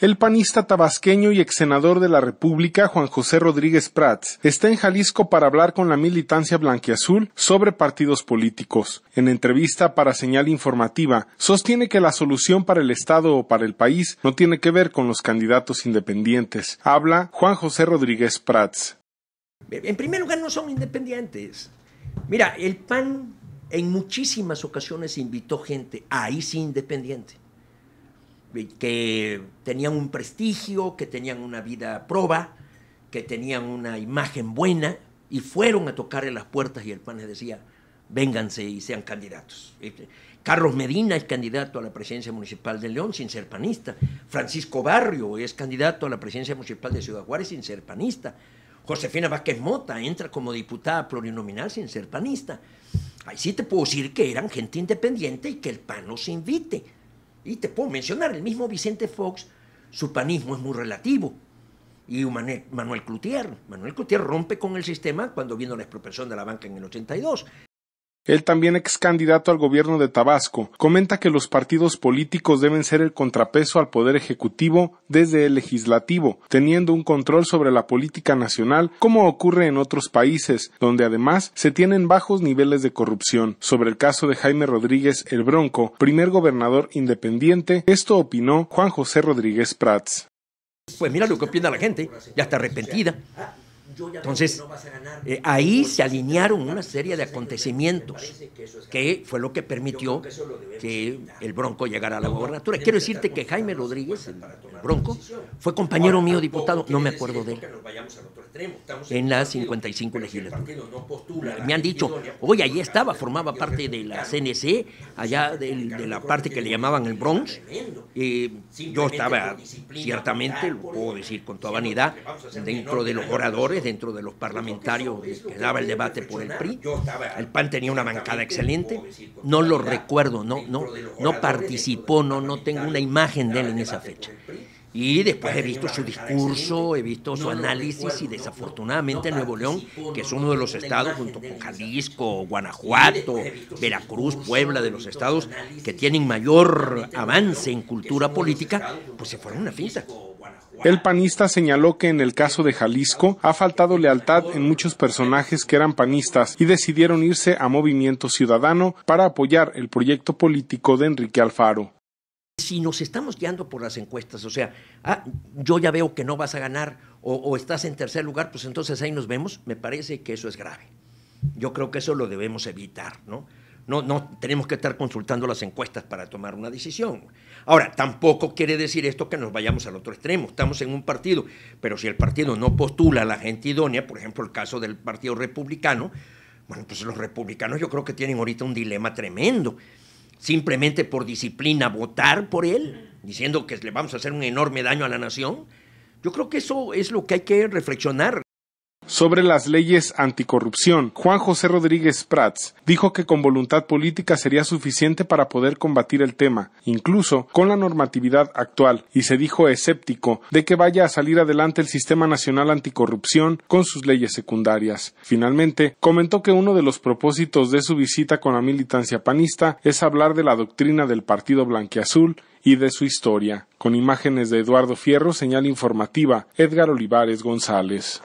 El panista tabasqueño y ex senador de la República, Juan José Rodríguez Prats, está en Jalisco para hablar con la militancia blanquiazul sobre partidos políticos. En entrevista para señal informativa, sostiene que la solución para el Estado o para el país no tiene que ver con los candidatos independientes. Habla Juan José Rodríguez Prats. En primer lugar, no son independientes. Mira, el PAN en muchísimas ocasiones invitó gente, ahí sí independiente que tenían un prestigio, que tenían una vida proba, que tenían una imagen buena y fueron a tocarle las puertas y el PAN les decía, vénganse y sean candidatos. Este, Carlos Medina es candidato a la presidencia municipal de León sin ser panista. Francisco Barrio es candidato a la presidencia municipal de Ciudad Juárez sin ser panista. Josefina Vázquez Mota entra como diputada plurinominal sin ser panista. Ahí sí te puedo decir que eran gente independiente y que el PAN los invite y te puedo mencionar, el mismo Vicente Fox, su panismo es muy relativo. Y Manuel Cloutier. Manuel Cloutier rompe con el sistema cuando viene la expropiación de la banca en el 82 él también ex candidato al gobierno de Tabasco, comenta que los partidos políticos deben ser el contrapeso al poder ejecutivo desde el legislativo, teniendo un control sobre la política nacional como ocurre en otros países, donde además se tienen bajos niveles de corrupción. Sobre el caso de Jaime Rodríguez el Bronco, primer gobernador independiente, esto opinó Juan José Rodríguez Prats. Pues mira lo que opina la gente, ya está arrepentida. Entonces, eh, ahí se alinearon una serie de acontecimientos que fue lo que permitió que el Bronco llegara a la gobernatura. Quiero decirte que Jaime Rodríguez, el Bronco, fue compañero mío diputado, no me acuerdo de él, en la 55 legislatura. Me han dicho, hoy ahí estaba, formaba parte de la CNC, allá de la parte que le llamaban el Bronx. y eh, yo estaba, ciertamente, lo puedo decir con toda vanidad, dentro de los oradores dentro de los parlamentarios que daba el debate por el PRI. El PAN tenía una bancada excelente. No lo recuerdo, no, no, no participó, no, no tengo una imagen de él en esa fecha. Y después he visto su discurso, he visto su análisis y desafortunadamente Nuevo León, que es uno de los estados junto con Jalisco, Guanajuato, Veracruz, Puebla, de los estados que tienen mayor avance en cultura política, pues se fueron a una finta. El panista señaló que en el caso de Jalisco ha faltado lealtad en muchos personajes que eran panistas y decidieron irse a Movimiento Ciudadano para apoyar el proyecto político de Enrique Alfaro si nos estamos guiando por las encuestas, o sea, ah, yo ya veo que no vas a ganar o, estás en tercer lugar, pues entonces ahí nos vemos, me parece que eso es grave. Yo creo que eso lo debemos evitar, ¿no? No, no tenemos que estar consultando las encuestas para tomar una decisión. Ahora, tampoco quiere decir esto que nos vayamos al otro extremo. Estamos en un partido, pero si el partido no postula a la gente idónea, por ejemplo, el caso del Partido Republicano, bueno, pues los republicanos yo creo que tienen ahorita un dilema tremendo simplemente por disciplina votar por él, diciendo que le vamos a hacer un enorme daño a la nación, yo creo que eso es lo que hay que reflexionar sobre las leyes anticorrupción, Juan José Rodríguez Prats dijo que con voluntad política sería suficiente para poder combatir el tema, incluso con la normatividad actual, y se dijo escéptico de que vaya a salir adelante el Sistema Nacional Anticorrupción con sus leyes secundarias. Finalmente, comentó que uno de los propósitos de su visita con la militancia panista es hablar de la doctrina del Partido Blanquiazul y de su historia. Con imágenes de Eduardo Fierro, señal informativa, Edgar Olivares González.